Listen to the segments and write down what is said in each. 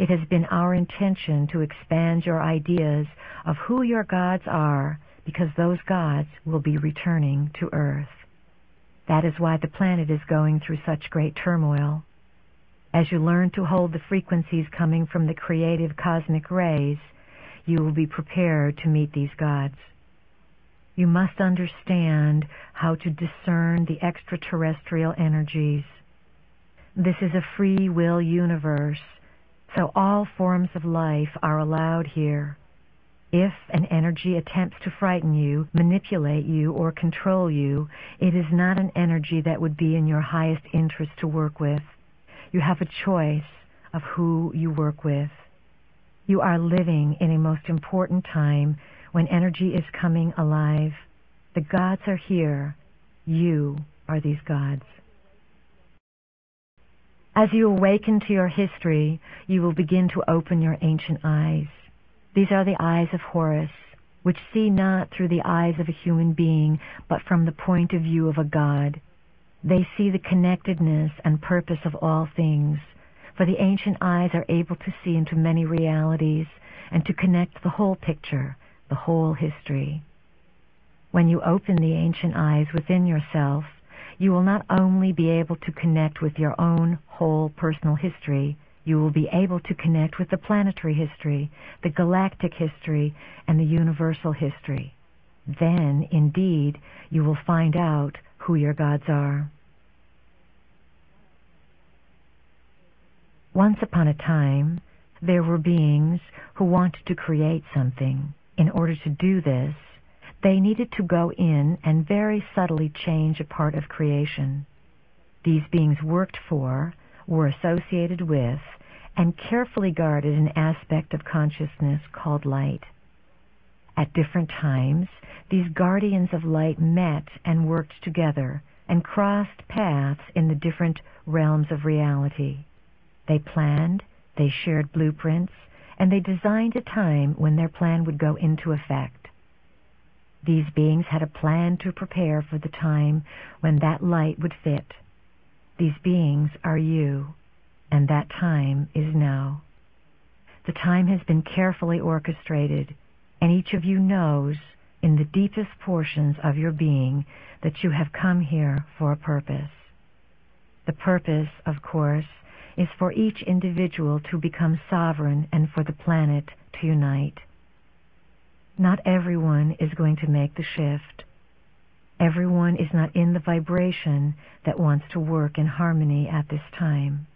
It has been our intention to expand your ideas of who your gods are because those gods will be returning to Earth. That is why the planet is going through such great turmoil. As you learn to hold the frequencies coming from the creative cosmic rays, you will be prepared to meet these gods. You must understand how to discern the extraterrestrial energies. This is a free will universe so all forms of life are allowed here. If an energy attempts to frighten you, manipulate you, or control you, it is not an energy that would be in your highest interest to work with. You have a choice of who you work with. You are living in a most important time when energy is coming alive. The gods are here. You are these gods. As you awaken to your history, you will begin to open your ancient eyes. These are the eyes of Horus, which see not through the eyes of a human being, but from the point of view of a god. They see the connectedness and purpose of all things, for the ancient eyes are able to see into many realities and to connect the whole picture, the whole history. When you open the ancient eyes within yourself, you will not only be able to connect with your own whole personal history, you will be able to connect with the planetary history, the galactic history, and the universal history. Then, indeed, you will find out who your gods are. Once upon a time, there were beings who wanted to create something. In order to do this, they needed to go in and very subtly change a part of creation. These beings worked for, were associated with, and carefully guarded an aspect of consciousness called light. At different times, these guardians of light met and worked together and crossed paths in the different realms of reality. They planned, they shared blueprints, and they designed a time when their plan would go into effect. These beings had a plan to prepare for the time when that light would fit. These beings are you, and that time is now. The time has been carefully orchestrated, and each of you knows in the deepest portions of your being that you have come here for a purpose. The purpose, of course, is for each individual to become sovereign and for the planet to unite. Not everyone is going to make the shift. Everyone is not in the vibration that wants to work in harmony at this time.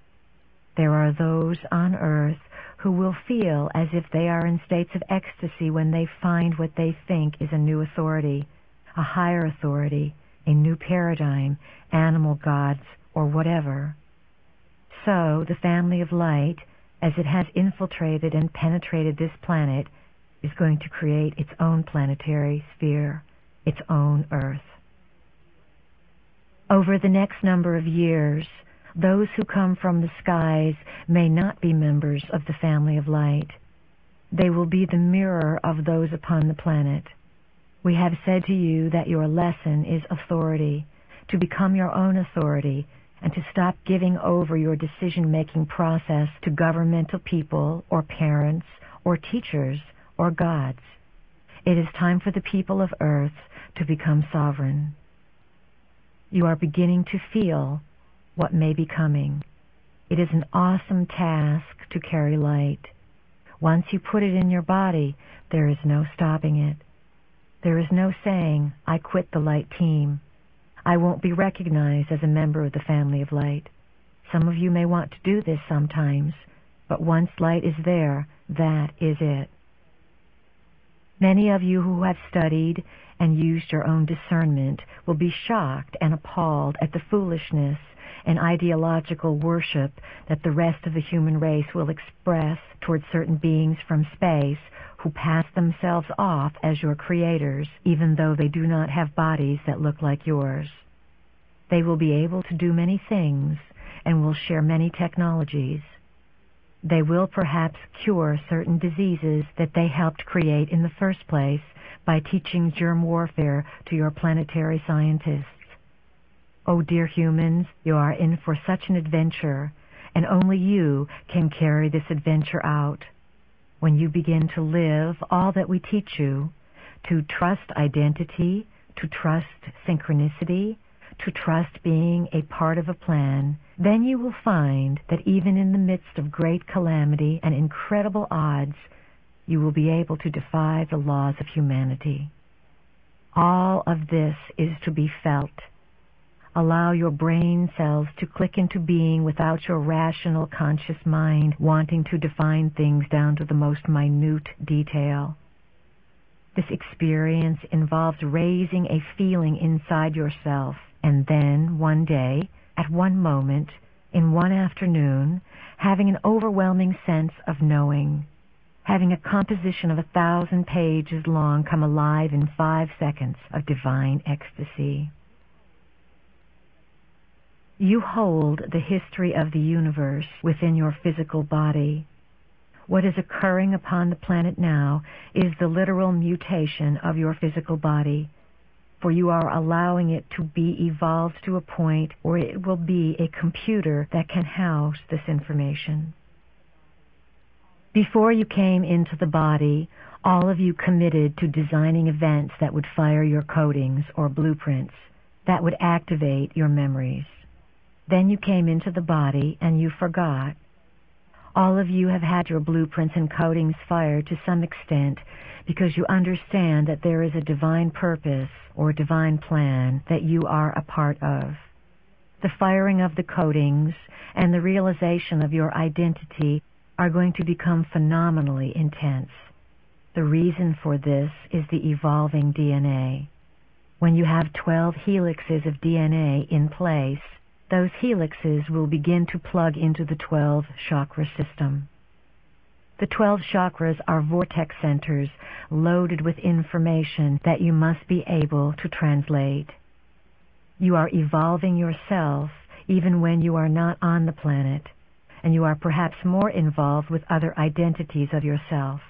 There are those on earth who will feel as if they are in states of ecstasy when they find what they think is a new authority, a higher authority, a new paradigm, animal gods, or whatever. So the family of light, as it has infiltrated and penetrated this planet, is going to create its own planetary sphere, its own Earth. Over the next number of years, those who come from the skies may not be members of the family of light. They will be the mirror of those upon the planet. We have said to you that your lesson is authority, to become your own authority, and to stop giving over your decision-making process to governmental people or parents or teachers or gods. It is time for the people of earth to become sovereign. You are beginning to feel what may be coming. It is an awesome task to carry light. Once you put it in your body, there is no stopping it. There is no saying, I quit the light team. I won't be recognized as a member of the family of light. Some of you may want to do this sometimes, but once light is there, that is it. Many of you who have studied and used your own discernment will be shocked and appalled at the foolishness and ideological worship that the rest of the human race will express toward certain beings from space who pass themselves off as your creators, even though they do not have bodies that look like yours. They will be able to do many things and will share many technologies they will perhaps cure certain diseases that they helped create in the first place by teaching germ warfare to your planetary scientists. Oh, dear humans, you are in for such an adventure, and only you can carry this adventure out. When you begin to live all that we teach you, to trust identity, to trust synchronicity, to trust being a part of a plan, then you will find that even in the midst of great calamity and incredible odds, you will be able to defy the laws of humanity. All of this is to be felt. Allow your brain cells to click into being without your rational conscious mind wanting to define things down to the most minute detail. This experience involves raising a feeling inside yourself, and then, one day, at one moment, in one afternoon, having an overwhelming sense of knowing, having a composition of a thousand pages long come alive in five seconds of divine ecstasy. You hold the history of the universe within your physical body. What is occurring upon the planet now is the literal mutation of your physical body for you are allowing it to be evolved to a point where it will be a computer that can house this information. Before you came into the body, all of you committed to designing events that would fire your codings or blueprints, that would activate your memories. Then you came into the body and you forgot all of you have had your blueprints and codings fired to some extent because you understand that there is a divine purpose or divine plan that you are a part of. The firing of the codings and the realization of your identity are going to become phenomenally intense. The reason for this is the evolving DNA. When you have 12 helixes of DNA in place, those helixes will begin to plug into the 12 chakra system. The 12 chakras are vortex centers loaded with information that you must be able to translate. You are evolving yourself even when you are not on the planet, and you are perhaps more involved with other identities of yourself.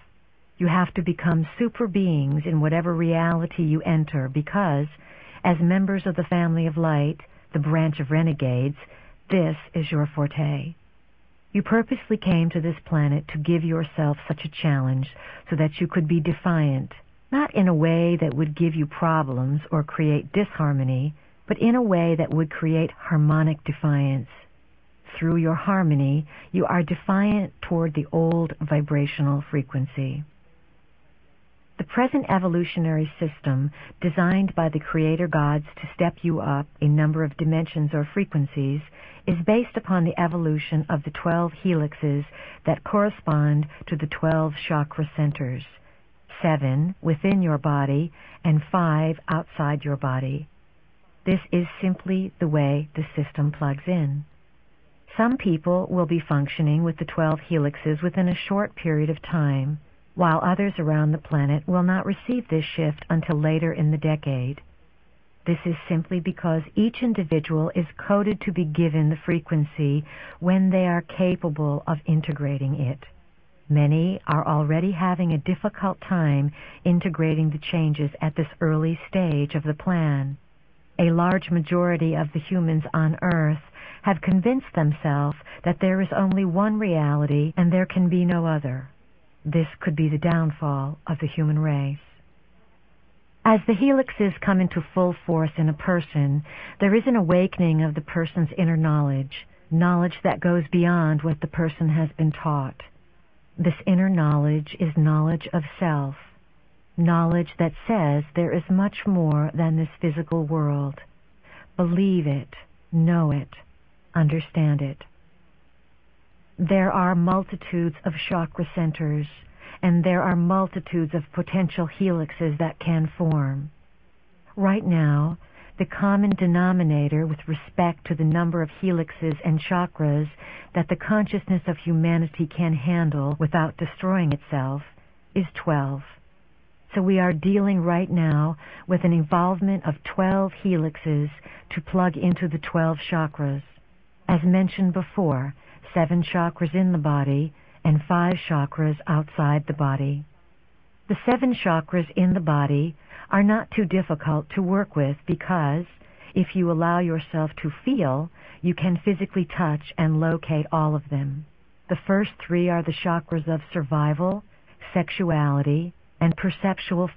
You have to become super beings in whatever reality you enter because, as members of the family of light, the branch of renegades, this is your forte. You purposely came to this planet to give yourself such a challenge so that you could be defiant, not in a way that would give you problems or create disharmony, but in a way that would create harmonic defiance. Through your harmony, you are defiant toward the old vibrational frequency. The present evolutionary system, designed by the Creator Gods to step you up a number of dimensions or frequencies, is based upon the evolution of the 12 helixes that correspond to the 12 chakra centers seven within your body and five outside your body. This is simply the way the system plugs in. Some people will be functioning with the 12 helixes within a short period of time while others around the planet will not receive this shift until later in the decade. This is simply because each individual is coded to be given the frequency when they are capable of integrating it. Many are already having a difficult time integrating the changes at this early stage of the plan. A large majority of the humans on Earth have convinced themselves that there is only one reality and there can be no other. This could be the downfall of the human race. As the helixes come into full force in a person, there is an awakening of the person's inner knowledge, knowledge that goes beyond what the person has been taught. This inner knowledge is knowledge of self, knowledge that says there is much more than this physical world. Believe it, know it, understand it there are multitudes of chakra centers and there are multitudes of potential helixes that can form. Right now, the common denominator with respect to the number of helixes and chakras that the consciousness of humanity can handle without destroying itself is 12. So we are dealing right now with an involvement of 12 helixes to plug into the 12 chakras. As mentioned before, seven chakras in the body and five chakras outside the body. The seven chakras in the body are not too difficult to work with because if you allow yourself to feel, you can physically touch and locate all of them. The first three are the chakras of survival, sexuality, and perceptual